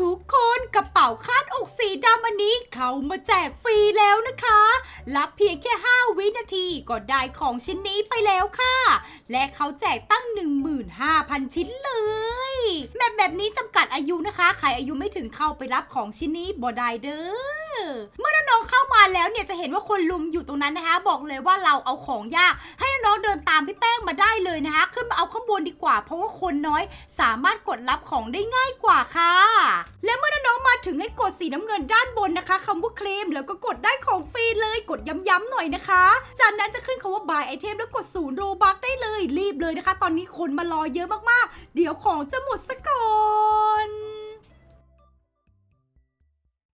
ทุกคนกระเป๋าคาดอกสีดำอันนี้เขามาแจกฟรีแล้วนะคะ รับเพียง แค่ 5 วินาที ก็ได้ของชิ้นนี้ไปแล้วค่ะ และเขาแจกตั้ง 15,000 ชิ้นเลย แบบแบบนี้จำกัดอายุนะคะ ใครอายุไม่ถึงเข้าไปรับของชิ้นนี้บ่ได้เด้อ เมื่อน้องเข้ามาแล้วเนี่ยจะเห็นว่าคนลุมอยู่ตรงนั้นนะคะ บอกเลยว่าเราเอาของยาก ให้น้องเดินตามพี่แป้งมาได้เลยนะคะ ขึ้นมาเอาข้างบนดีกว่า เพราะว่าคนน้อย สามารถกดรับของได้ง่ายกว่าค่ะถึงให้กดสีน้ำเงินด้านบนนะคะ คำว่าเคลมแล้วก็กดได้ของฟรีเลย กดย้ำๆหน่อยนะคะ จากนั้นจะขึ้นคำว่า buy item แล้วกดศูนย์โรบักได้เลย รีบเลยนะคะ ตอนนี้คนมารอเยอะมากๆ เดี๋ยวของจะหมดซะก่อน